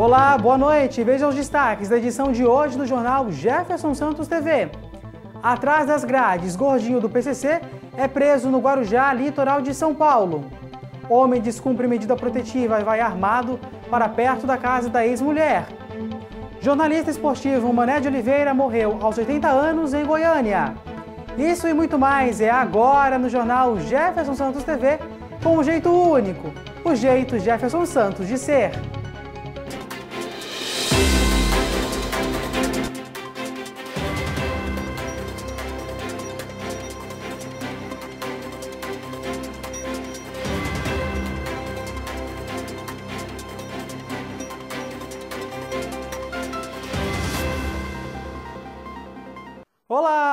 Olá, boa noite. Veja os destaques da edição de hoje do jornal Jefferson Santos TV. Atrás das grades, gordinho do PCC é preso no Guarujá, litoral de São Paulo. Homem descumpre medida protetiva e vai armado para perto da casa da ex-mulher. Jornalista esportivo Mané de Oliveira morreu aos 80 anos em Goiânia. Isso e muito mais é agora no jornal Jefferson Santos TV, com um jeito único, o jeito Jefferson Santos de ser.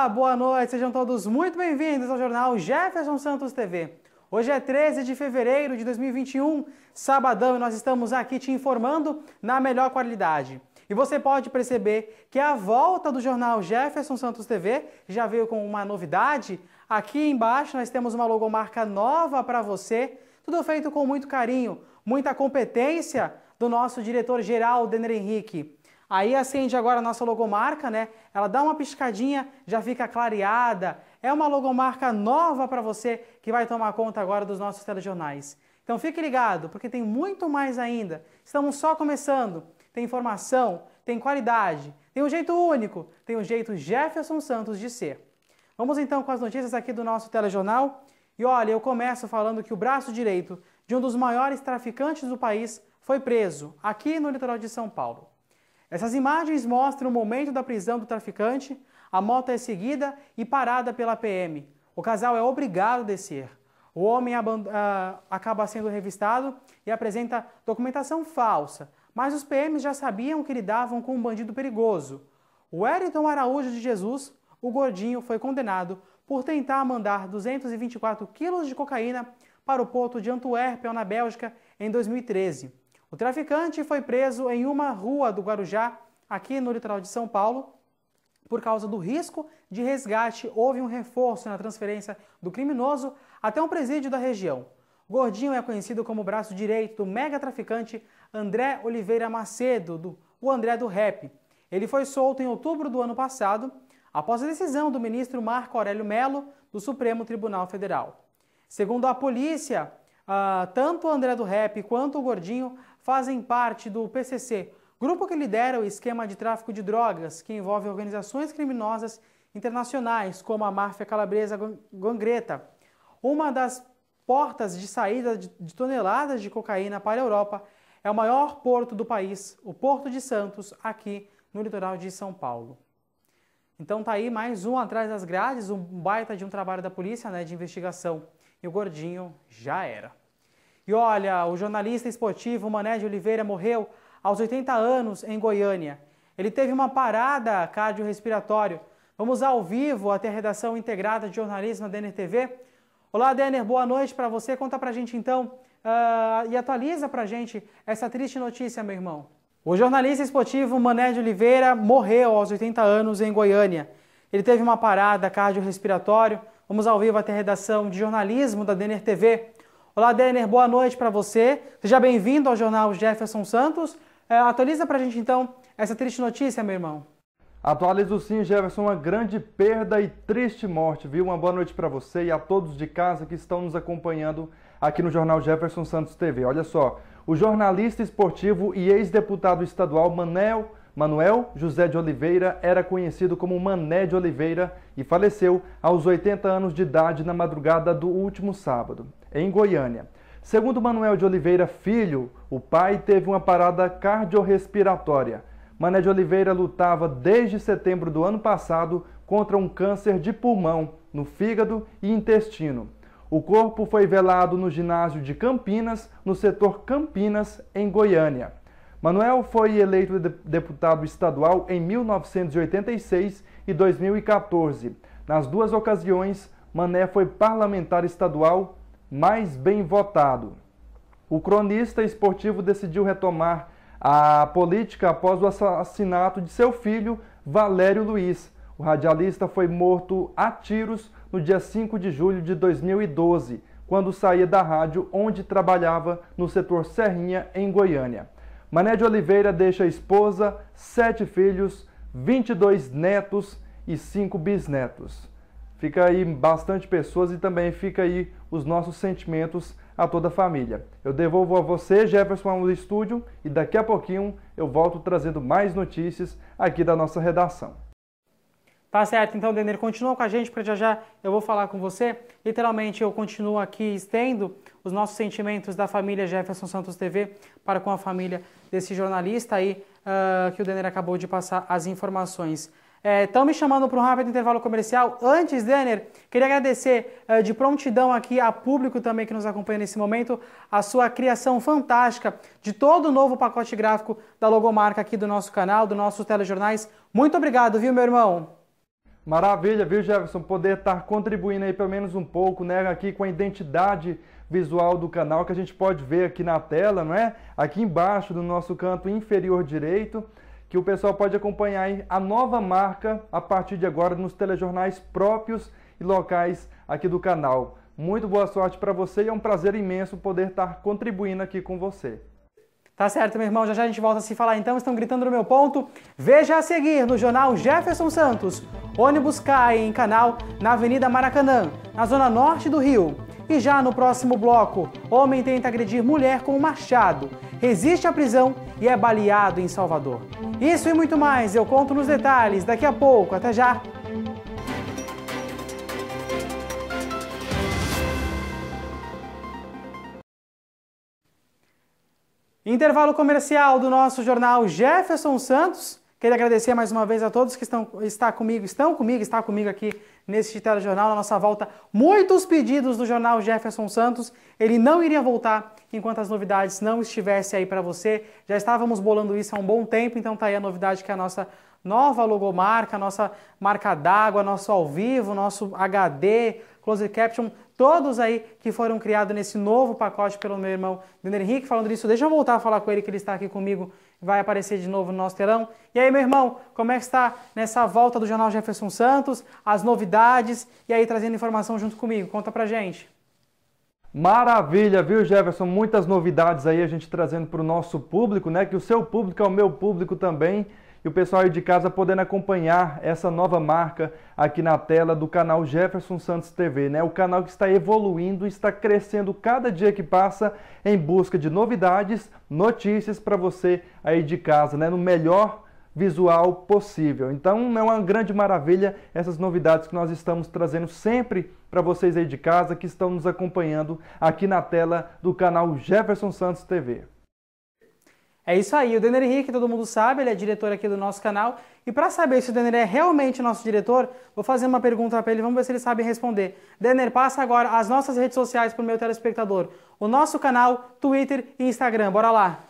Olá, boa noite, sejam todos muito bem-vindos ao jornal Jefferson Santos TV. Hoje é 13 de fevereiro de 2021, sabadão, e nós estamos aqui te informando na melhor qualidade. E você pode perceber que a volta do jornal Jefferson Santos TV já veio com uma novidade. Aqui embaixo nós temos uma logomarca nova para você, tudo feito com muito carinho, muita competência do nosso diretor-geral, Denner Henrique. Aí acende agora a nossa logomarca, né? Ela dá uma piscadinha, já fica clareada. É uma logomarca nova para você que vai tomar conta agora dos nossos telejornais. Então fique ligado, porque tem muito mais ainda. Estamos só começando. Tem informação, tem qualidade, tem um jeito único, tem um jeito Jefferson Santos de ser. Vamos então com as notícias aqui do nosso telejornal. E olha, eu começo falando que o braço direito de um dos maiores traficantes do país foi preso aqui no litoral de São Paulo. Essas imagens mostram o momento da prisão do traficante, a moto é seguida e parada pela PM. O casal é obrigado a descer. O homem ah, acaba sendo revistado e apresenta documentação falsa, mas os PMs já sabiam que lidavam com um bandido perigoso. O Wellington Araújo de Jesus, o gordinho, foi condenado por tentar mandar 224 quilos de cocaína para o porto de Antuérpia, na Bélgica, em 2013. O traficante foi preso em uma rua do Guarujá, aqui no litoral de São Paulo. Por causa do risco de resgate, houve um reforço na transferência do criminoso até um presídio da região. Gordinho é conhecido como o braço direito do mega traficante André Oliveira Macedo, do, o André do Rap. Ele foi solto em outubro do ano passado, após a decisão do ministro Marco Aurélio Melo do Supremo Tribunal Federal. Segundo a polícia, uh, tanto o André do Rap quanto o Gordinho fazem parte do PCC, grupo que lidera o esquema de tráfico de drogas, que envolve organizações criminosas internacionais, como a máfia calabresa Gangreta, uma das portas de saída de toneladas de cocaína para a Europa, é o maior porto do país, o Porto de Santos, aqui no litoral de São Paulo. Então tá aí mais um atrás das grades, um baita de um trabalho da polícia, né, de investigação. E o gordinho já era. E olha, o jornalista esportivo Mané de Oliveira morreu aos 80 anos em Goiânia. Ele teve uma parada cardiorrespiratória. Vamos ao vivo até a redação integrada de jornalismo da TV. Olá, Denner, boa noite para você. Conta para a gente então uh, e atualiza para a gente essa triste notícia, meu irmão. O jornalista esportivo Mané de Oliveira morreu aos 80 anos em Goiânia. Ele teve uma parada cardiorrespiratória. Vamos ao vivo até a redação de jornalismo da DNR TV. Olá, Denner, boa noite para você. Seja bem-vindo ao jornal Jefferson Santos. É, atualiza para a gente, então, essa triste notícia, meu irmão. Atualizo sim, Jefferson, uma grande perda e triste morte, viu? Uma boa noite para você e a todos de casa que estão nos acompanhando aqui no Jornal Jefferson Santos TV. Olha só, o jornalista esportivo e ex-deputado estadual Manel Manuel José de Oliveira era conhecido como Mané de Oliveira e faleceu aos 80 anos de idade na madrugada do último sábado em Goiânia. Segundo Manuel de Oliveira Filho, o pai teve uma parada cardiorrespiratória. Mané de Oliveira lutava desde setembro do ano passado contra um câncer de pulmão no fígado e intestino. O corpo foi velado no ginásio de Campinas, no setor Campinas, em Goiânia. Manuel foi eleito deputado estadual em 1986 e 2014. Nas duas ocasiões, Mané foi parlamentar estadual mais bem votado. O cronista esportivo decidiu retomar a política após o assassinato de seu filho, Valério Luiz. O radialista foi morto a tiros no dia 5 de julho de 2012, quando saía da rádio onde trabalhava no setor Serrinha, em Goiânia. Mané de Oliveira deixa esposa, sete filhos, 22 netos e cinco bisnetos. Fica aí bastante pessoas e também fica aí os nossos sentimentos a toda a família. Eu devolvo a você, Jefferson, ao estúdio e daqui a pouquinho eu volto trazendo mais notícias aqui da nossa redação. Tá certo, então, Denner, continua com a gente, para já já eu vou falar com você. Literalmente, eu continuo aqui estendo os nossos sentimentos da família Jefferson Santos TV para com a família desse jornalista aí uh, que o Denner acabou de passar as informações. Estão é, me chamando para um rápido intervalo comercial. Antes, Denner, queria agradecer é, de prontidão aqui a público também que nos acompanha nesse momento a sua criação fantástica de todo o novo pacote gráfico da logomarca aqui do nosso canal, do nossos telejornais. Muito obrigado, viu, meu irmão? Maravilha, viu, Jefferson? Poder estar contribuindo aí pelo menos um pouco, né, aqui com a identidade visual do canal que a gente pode ver aqui na tela, não é? Aqui embaixo do nosso canto inferior direito que o pessoal pode acompanhar a nova marca a partir de agora nos telejornais próprios e locais aqui do canal. Muito boa sorte para você e é um prazer imenso poder estar contribuindo aqui com você. Tá certo, meu irmão, já já a gente volta a se falar então, estão gritando no meu ponto. Veja a seguir no jornal Jefferson Santos. Ônibus cai em canal na Avenida Maracanã, na zona norte do Rio. E já no próximo bloco, homem tenta agredir mulher com um machado, resiste à prisão e é baleado em Salvador. Isso e muito mais eu conto nos detalhes daqui a pouco. Até já! Intervalo comercial do nosso jornal Jefferson Santos. Queria agradecer mais uma vez a todos que estão está comigo, estão comigo, está comigo aqui nesse telejornal, na nossa volta, muitos pedidos do jornal Jefferson Santos. Ele não iria voltar enquanto as novidades não estivessem aí para você. Já estávamos bolando isso há um bom tempo, então tá aí a novidade que é a nossa nova logomarca, nossa marca d'água, nosso ao vivo, nosso HD, Close Caption, todos aí que foram criados nesse novo pacote pelo meu irmão Daniel Henrique. Falando nisso, deixa eu voltar a falar com ele, que ele está aqui comigo, vai aparecer de novo no nosso telão. E aí, meu irmão, como é que está nessa volta do Jornal Jefferson Santos, as novidades, e aí trazendo informação junto comigo? Conta pra gente. Maravilha, viu, Jefferson? Muitas novidades aí a gente trazendo para o nosso público, né? Que o seu público é o meu público também e o pessoal aí de casa podendo acompanhar essa nova marca aqui na tela do canal Jefferson Santos TV, né? O canal que está evoluindo, está crescendo cada dia que passa em busca de novidades, notícias para você aí de casa, né? No melhor visual possível. Então é uma grande maravilha essas novidades que nós estamos trazendo sempre para vocês aí de casa que estão nos acompanhando aqui na tela do canal Jefferson Santos TV. É isso aí, o Denner Henrique, todo mundo sabe, ele é diretor aqui do nosso canal. E para saber se o Denner é realmente nosso diretor, vou fazer uma pergunta para ele, vamos ver se ele sabe responder. Denner, passa agora as nossas redes sociais para o meu telespectador. O nosso canal, Twitter e Instagram, bora lá!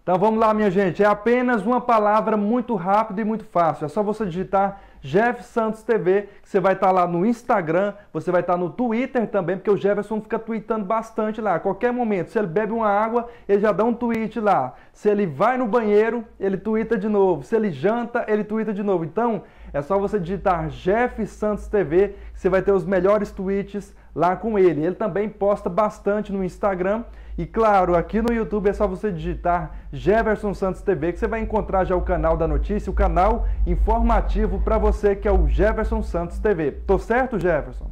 Então vamos lá, minha gente, é apenas uma palavra muito rápida e muito fácil. É só você digitar Jeff Santos TV, você vai estar tá lá no Instagram, você vai estar tá no Twitter também, porque o Jefferson fica tweetando bastante lá. A qualquer momento, se ele bebe uma água, ele já dá um tweet lá. Se ele vai no banheiro, ele twitta de novo. Se ele janta, ele twitta de novo. Então, é só você digitar Jeff Santos TV, você vai ter os melhores tweets lá com ele. Ele também posta bastante no Instagram e claro, aqui no YouTube é só você digitar Jefferson Santos TV que você vai encontrar já o canal da notícia, o canal informativo para você que é o Jefferson Santos TV. Tô certo, Jefferson?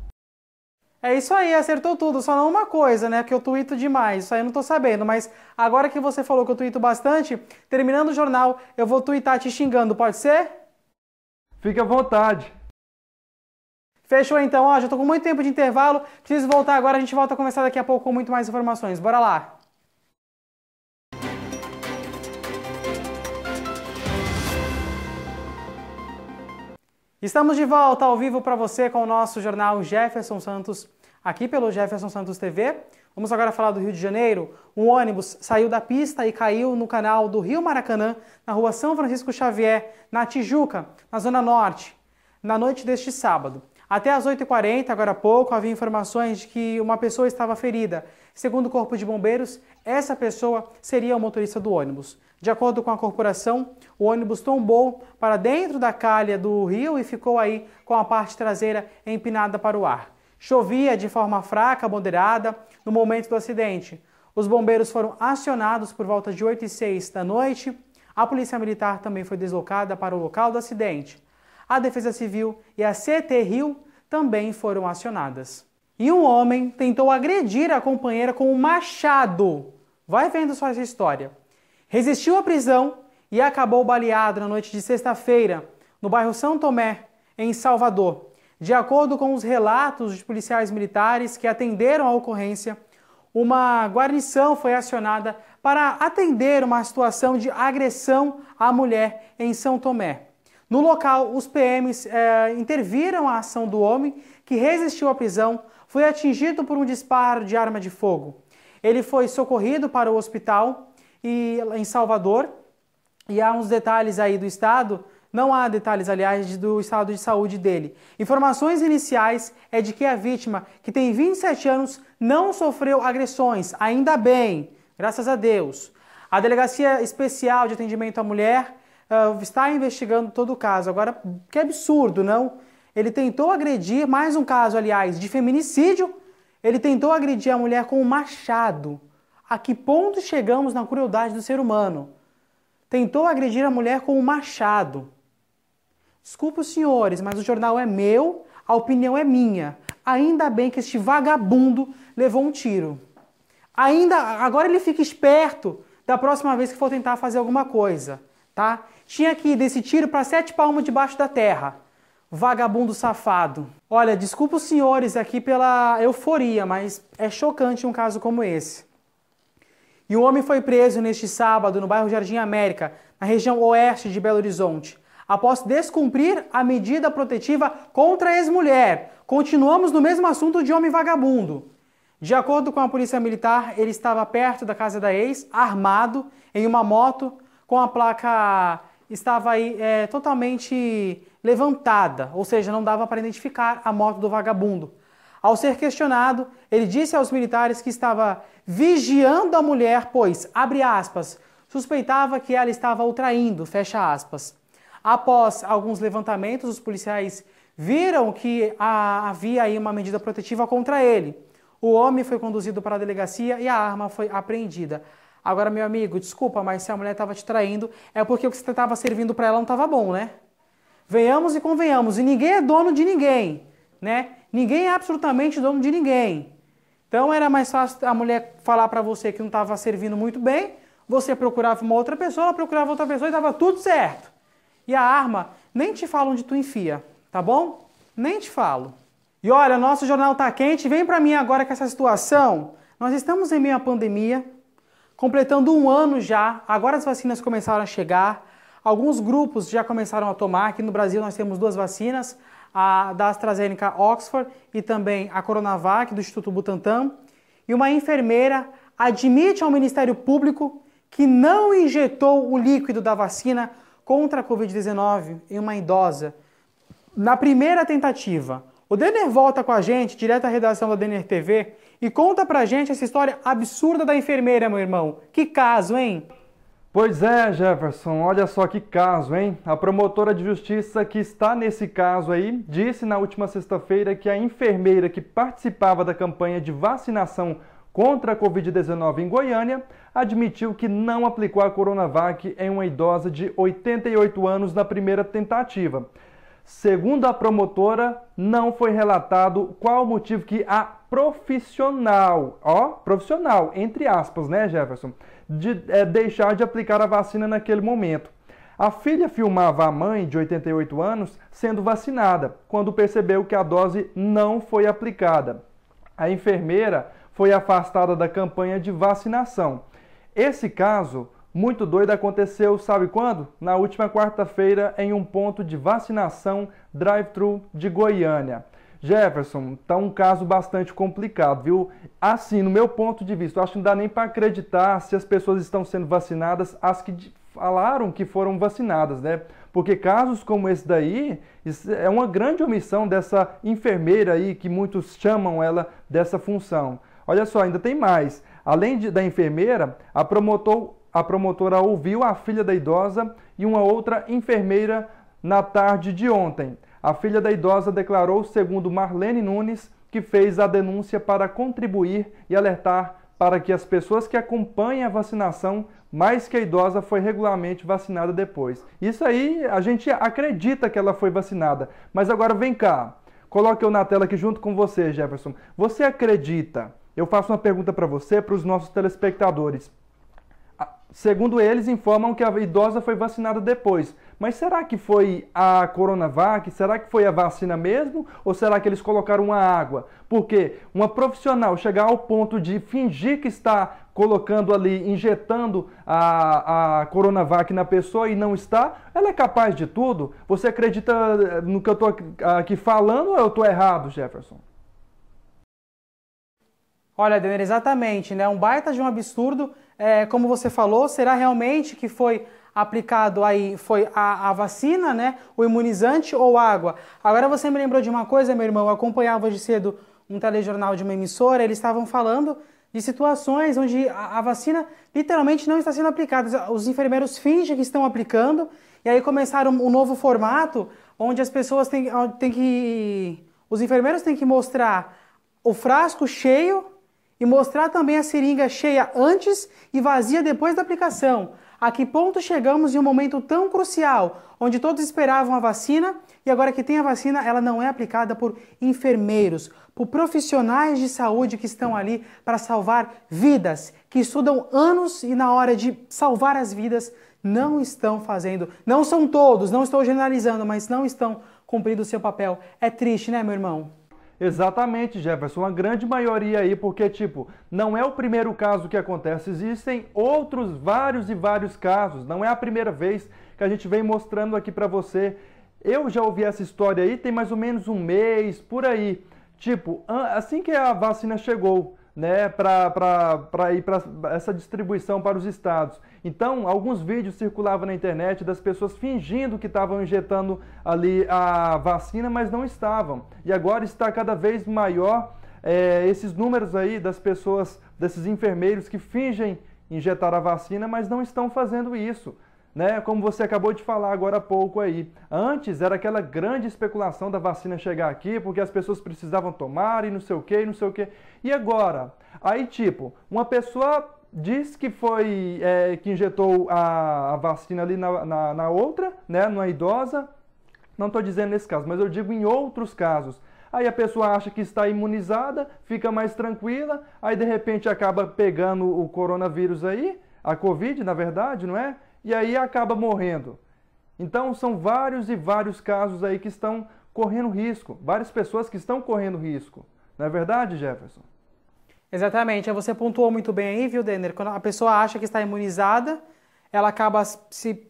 É isso aí, acertou tudo. Só não uma coisa, né? Que eu tuito demais. Isso aí eu não tô sabendo. Mas agora que você falou que eu tuito bastante, terminando o jornal, eu vou tuitar te xingando, pode ser? Fique à vontade. Fechou então, ó, já tô com muito tempo de intervalo, preciso voltar agora, a gente volta a conversar daqui a pouco com muito mais informações. Bora lá! Estamos de volta ao vivo para você com o nosso jornal Jefferson Santos, aqui pelo Jefferson Santos TV. Vamos agora falar do Rio de Janeiro. Um ônibus saiu da pista e caiu no canal do Rio Maracanã, na rua São Francisco Xavier, na Tijuca, na Zona Norte, na noite deste sábado. Até às 8h40, agora há pouco, havia informações de que uma pessoa estava ferida. Segundo o Corpo de Bombeiros, essa pessoa seria o motorista do ônibus. De acordo com a corporação, o ônibus tombou para dentro da calha do rio e ficou aí com a parte traseira empinada para o ar. Chovia de forma fraca, moderada, no momento do acidente. Os bombeiros foram acionados por volta de 8 e 6 da noite. A polícia militar também foi deslocada para o local do acidente a Defesa Civil e a CT Rio também foram acionadas. E um homem tentou agredir a companheira com um machado. Vai vendo só essa história. Resistiu à prisão e acabou baleado na noite de sexta-feira, no bairro São Tomé, em Salvador. De acordo com os relatos de policiais militares que atenderam a ocorrência, uma guarnição foi acionada para atender uma situação de agressão à mulher em São Tomé. No local, os PMs é, interviram a ação do homem, que resistiu à prisão, foi atingido por um disparo de arma de fogo. Ele foi socorrido para o hospital e, em Salvador, e há uns detalhes aí do estado, não há detalhes, aliás, do estado de saúde dele. Informações iniciais é de que a vítima, que tem 27 anos, não sofreu agressões, ainda bem, graças a Deus. A Delegacia Especial de Atendimento à Mulher uh, está investigando todo o caso. Agora, que absurdo, não? Ele tentou agredir, mais um caso, aliás, de feminicídio. Ele tentou agredir a mulher com um machado. A que ponto chegamos na crueldade do ser humano? Tentou agredir a mulher com um machado. Desculpa os senhores, mas o jornal é meu, a opinião é minha. Ainda bem que este vagabundo levou um tiro. Ainda agora ele fica esperto da próxima vez que for tentar fazer alguma coisa, tá? Tinha que ir desse tiro para sete palmos debaixo da terra. Vagabundo safado. Olha, desculpa os senhores aqui pela euforia, mas é chocante um caso como esse. E o homem foi preso neste sábado no bairro Jardim América, na região oeste de Belo Horizonte, após descumprir a medida protetiva contra a ex-mulher. Continuamos no mesmo assunto de homem vagabundo. De acordo com a polícia militar, ele estava perto da casa da ex, armado, em uma moto com a placa estava aí é, totalmente levantada, ou seja, não dava para identificar a moto do vagabundo. Ao ser questionado, ele disse aos militares que estava vigiando a mulher, pois, abre aspas, suspeitava que ela estava o traindo, fecha aspas. Após alguns levantamentos, os policiais viram que a, havia aí uma medida protetiva contra ele. O homem foi conduzido para a delegacia e a arma foi apreendida. Agora, meu amigo, desculpa, mas se a mulher estava te traindo, é porque o que você estava servindo para ela não estava bom, né? Venhamos e convenhamos, e ninguém é dono de ninguém, né? Ninguém é absolutamente dono de ninguém. Então era mais fácil a mulher falar para você que não estava servindo muito bem, você procurava uma outra pessoa, ela procurava outra pessoa e estava tudo certo. E a arma, nem te falo onde tu enfia, tá bom? Nem te falo. E olha, nosso jornal tá quente, vem para mim agora com essa situação. Nós estamos em meio à pandemia, completando um ano já, agora as vacinas começaram a chegar, alguns grupos já começaram a tomar, aqui no Brasil nós temos duas vacinas, a da AstraZeneca Oxford e também a Coronavac do Instituto Butantan, e uma enfermeira admite ao Ministério Público que não injetou o líquido da vacina contra a Covid-19 em uma idosa. Na primeira tentativa, o Denner volta com a gente, direto à redação da Denner TV, e conta pra gente essa história absurda da enfermeira, meu irmão. Que caso, hein? Pois é, Jefferson, olha só que caso, hein? A promotora de justiça que está nesse caso aí disse na última sexta-feira que a enfermeira que participava da campanha de vacinação contra a Covid-19 em Goiânia admitiu que não aplicou a Coronavac em uma idosa de 88 anos na primeira tentativa. Segundo a promotora, não foi relatado qual o motivo que a profissional, ó, profissional, entre aspas, né, Jefferson, de é, deixar de aplicar a vacina naquele momento. A filha filmava a mãe, de 88 anos, sendo vacinada, quando percebeu que a dose não foi aplicada. A enfermeira foi afastada da campanha de vacinação. Esse caso, muito doido, aconteceu, sabe quando? Na última quarta-feira, em um ponto de vacinação drive-thru de Goiânia. Jefferson, tá um caso bastante complicado, viu? Assim, no meu ponto de vista, eu acho que não dá nem para acreditar se as pessoas estão sendo vacinadas, as que falaram que foram vacinadas, né? Porque casos como esse daí, é uma grande omissão dessa enfermeira aí, que muitos chamam ela dessa função. Olha só, ainda tem mais. Além de, da enfermeira, a, promotor, a promotora ouviu a filha da idosa e uma outra enfermeira na tarde de ontem. A filha da idosa declarou, segundo Marlene Nunes, que fez a denúncia para contribuir e alertar para que as pessoas que acompanhem a vacinação, mais que a idosa, foi regularmente vacinada depois. Isso aí a gente acredita que ela foi vacinada, mas agora vem cá. Coloque eu na tela aqui junto com você, Jefferson. Você acredita? Eu faço uma pergunta para você, para os nossos telespectadores. Segundo eles, informam que a idosa foi vacinada depois. Mas será que foi a Coronavac? Será que foi a vacina mesmo? Ou será que eles colocaram uma água? Porque uma profissional chegar ao ponto de fingir que está colocando ali, injetando a, a Coronavac na pessoa e não está, ela é capaz de tudo? Você acredita eh, no que eu estou aqui falando ou eu estou errado, Jefferson? Olha, Denner, exatamente, né? Um baita de um absurdo. É, como você falou, será realmente que foi aplicado aí foi a, a vacina, né? O imunizante ou água. Agora você me lembrou de uma coisa, meu irmão. Eu acompanhava hoje cedo um telejornal de uma emissora, eles estavam falando de situações onde a, a vacina literalmente não está sendo aplicada. Os enfermeiros fingem que estão aplicando e aí começaram um novo formato onde as pessoas têm, têm que. Os enfermeiros têm que mostrar o frasco cheio e mostrar também a seringa cheia antes e vazia depois da aplicação. A que ponto chegamos em um momento tão crucial, onde todos esperavam a vacina e agora que tem a vacina, ela não é aplicada por enfermeiros, por profissionais de saúde que estão ali para salvar vidas, que estudam anos e na hora de salvar as vidas não estão fazendo. Não são todos, não estou generalizando, mas não estão cumprindo o seu papel. É triste, né, meu irmão? Exatamente, Jefferson, uma grande maioria aí, porque, tipo, não é o primeiro caso que acontece, existem outros vários e vários casos, não é a primeira vez que a gente vem mostrando aqui para você. Eu já ouvi essa história aí tem mais ou menos um mês, por aí. Tipo, assim que a vacina chegou, né, para ir para essa distribuição para os estados. Então, alguns vídeos circulavam na internet das pessoas fingindo que estavam injetando ali a vacina, mas não estavam. E agora está cada vez maior é, esses números aí das pessoas, desses enfermeiros que fingem injetar a vacina, mas não estão fazendo isso né? Como você acabou de falar agora há pouco aí. Antes era aquela grande especulação da vacina chegar aqui, porque as pessoas precisavam tomar e não sei o que, não sei o que. E agora? Aí, tipo, uma pessoa diz que foi é, que injetou a, a vacina ali na, na, na, outra, né? Numa idosa. Não estou dizendo nesse caso, mas eu digo em outros casos. Aí a pessoa acha que está imunizada, fica mais tranquila, aí de repente acaba pegando o coronavírus aí, a Covid, na verdade, não é? e aí acaba morrendo. Então são vários e vários casos aí que estão correndo risco, várias pessoas que estão correndo risco. Não é verdade, Jefferson? Exatamente, você pontuou muito bem aí, viu, Denner? Quando a pessoa acha que está imunizada, ela acaba se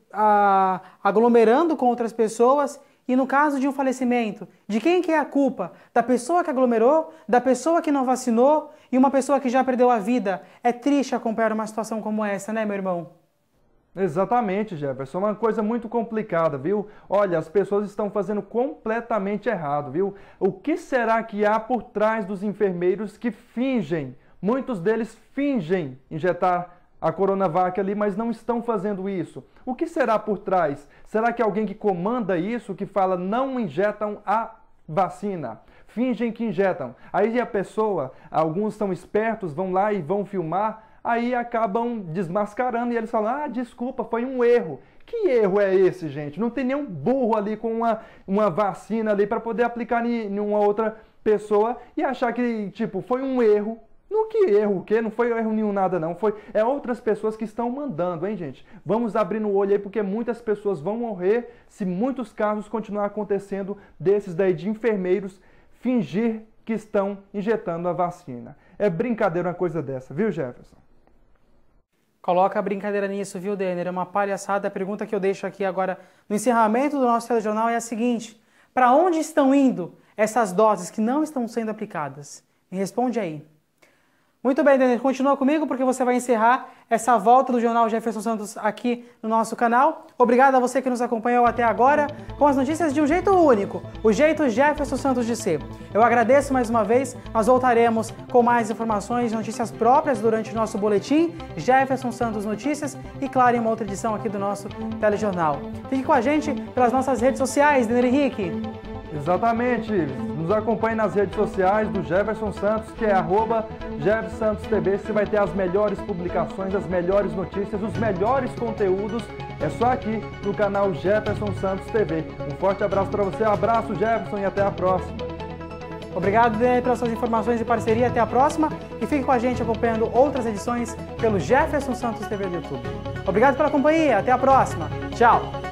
aglomerando com outras pessoas e no caso de um falecimento, de quem que é a culpa? Da pessoa que aglomerou, da pessoa que não vacinou e uma pessoa que já perdeu a vida. É triste acompanhar uma situação como essa, né, meu irmão? Exatamente, Jefferson. Uma coisa muito complicada, viu? Olha, as pessoas estão fazendo completamente errado, viu? O que será que há por trás dos enfermeiros que fingem? Muitos deles fingem injetar a Coronavac ali, mas não estão fazendo isso. O que será por trás? Será que alguém que comanda isso, que fala não injetam a vacina? Fingem que injetam. Aí a pessoa, alguns são espertos, vão lá e vão filmar aí acabam desmascarando e eles falam: ah, desculpa, foi um erro. Que erro é esse, gente? Não tem nenhum burro ali com uma, uma vacina ali para poder aplicar em uma outra pessoa e achar que, tipo, foi um erro. No que erro, o quê? Não foi erro nenhum nada não, foi é outras pessoas que estão mandando, hein, gente? Vamos abrir no olho aí porque muitas pessoas vão morrer se muitos casos continuar acontecendo desses daí de enfermeiros fingir que estão injetando a vacina. É brincadeira uma coisa dessa, viu, Jefferson? Coloca a brincadeira nisso, viu, Denner? É uma palhaçada. A pergunta que eu deixo aqui agora no encerramento do nosso telejornal é a seguinte: para onde estão indo essas doses que não estão sendo aplicadas? Me responde aí. Muito bem, Denner, continua comigo porque você vai encerrar essa volta do Jornal Jefferson Santos aqui no nosso canal. Obrigado a você que nos acompanhou até agora com as notícias de um jeito único, o jeito Jefferson Santos de ser. Eu agradeço mais uma vez, nós voltaremos com mais informações e notícias próprias durante o nosso boletim Jefferson Santos Notícias e, claro, em uma outra edição aqui do nosso telejornal. Fique com a gente pelas nossas redes sociais, Denner Henrique. Exatamente, nos acompanhe nas redes sociais do Jefferson Santos, que é arroba TV. Você vai ter as melhores publicações, as melhores notícias, os melhores conteúdos. É só aqui no canal Jefferson Santos TV. Um forte abraço para você, abraço Jefferson e até a próxima. Obrigado Daniel, pelas suas informações e parceria. Até a próxima e fique com a gente acompanhando outras edições pelo Jefferson Santos TV do YouTube. Obrigado pela companhia. Até a próxima. Tchau.